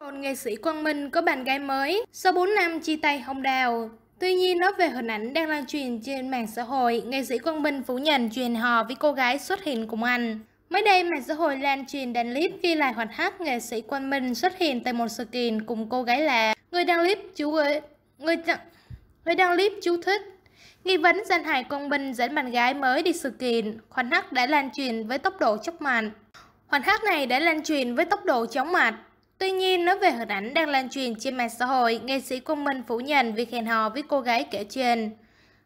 Một nghệ sĩ Quang Minh có bạn gái mới sau 4 năm chia tay Hồng Đào. Tuy nhiên nói về hình ảnh đang lan truyền trên mạng xã hội, nghệ sĩ Quang Minh phủ nhận truyền hò với cô gái xuất hiện cùng anh. Mới đây, mạng xã hội lan truyền đăng clip ghi lại hoạt hát nghệ sĩ Quang Minh xuất hiện tại một sự kiện cùng cô gái lạ. người đăng clip chú người người người đăng clip chú thích Nghi vấn danh hài công Minh dẫn bạn gái mới đi sự kiện, khoảnh khắc đã lan truyền với tốc độ chóng mặt. Khoảnh khắc này đã lan truyền với tốc độ chóng mặt. Tuy nhiên, nói về hình ảnh đang lan truyền trên mạng xã hội, nghệ sĩ công Minh phủ nhận việc hẹn hò với cô gái kể trên.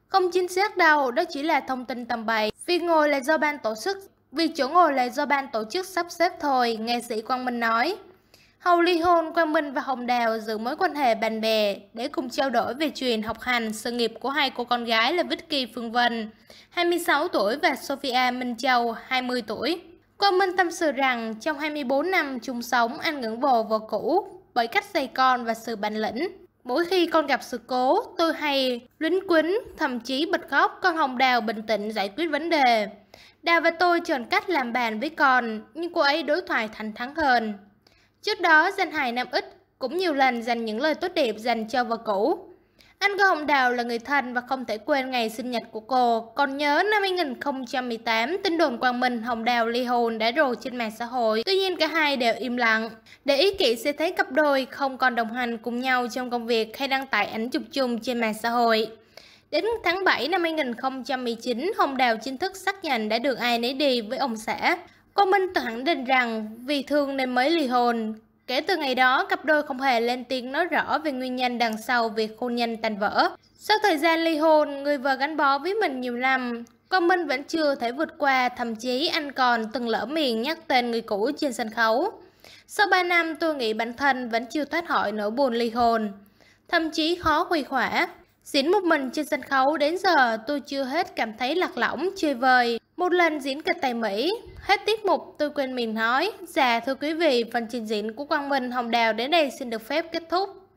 Không chính xác đâu, đó chỉ là thông tin tầm bậy. Việc ngồi là do ban tổ chức, việc chỗ ngồi là do ban tổ chức sắp xếp thôi, nghệ sĩ Quang Minh nói. Hầu ly hôn, Quang Minh và Hồng Đào giữ mối quan hệ bạn bè để cùng trao đổi về chuyện học hành, sự nghiệp của hai cô con gái là Vicky Phương Vân, 26 tuổi và Sophia Minh Châu, 20 tuổi. Quang Minh tâm sự rằng trong 24 năm chung sống anh ngưỡng vồ vợ cũ bởi cách dạy con và sự bản lĩnh. Mỗi khi con gặp sự cố, tôi hay lính quýnh, thậm chí bật khóc, con Hồng Đào bình tĩnh giải quyết vấn đề. Đào và tôi chọn cách làm bàn với con, nhưng cô ấy đối thoại thành thắng hơn. Trước đó, danh hài Nam Ích cũng nhiều lần dành những lời tốt đẹp dành cho vợ cũ. Anh Ngô Hồng Đào là người thân và không thể quên ngày sinh nhật của cô. Còn nhớ năm 2018, tin đồn Quang Minh Hồng Đào ly hôn đã rồ trên mạng xã hội. Tuy nhiên cả hai đều im lặng. Để ý kỹ sẽ thấy cặp đôi không còn đồng hành cùng nhau trong công việc hay đăng tải ảnh chụp chung trên mạng xã hội. Đến tháng 7 năm 2019, Hồng Đào chính thức xác nhận đã được ai nấy đi với ông xã. Cô Minh khẳng định rằng vì thương nên mới ly hôn. Kể từ ngày đó, cặp đôi không hề lên tiếng nói rõ về nguyên nhân đằng sau việc hôn nhân tan vỡ. Sau thời gian ly hôn, người vợ gắn bó với mình nhiều năm, cô Minh vẫn chưa thể vượt qua, thậm chí anh còn từng lỡ miệng nhắc tên người cũ trên sân khấu. Sau 3 năm, tôi nghĩ bản thân vẫn chưa thoát khỏi nỗi buồn ly hôn, thậm chí khó khuây khỏa. Diễn một mình trên sân khấu đến giờ tôi chưa hết cảm thấy lạc lõng, chơi vời. Một lần diễn kịch tại Mỹ, hết tiết mục tôi quên mình nói. Dạ thưa quý vị, phần trình diễn của Quang Minh Hồng Đào đến đây xin được phép kết thúc.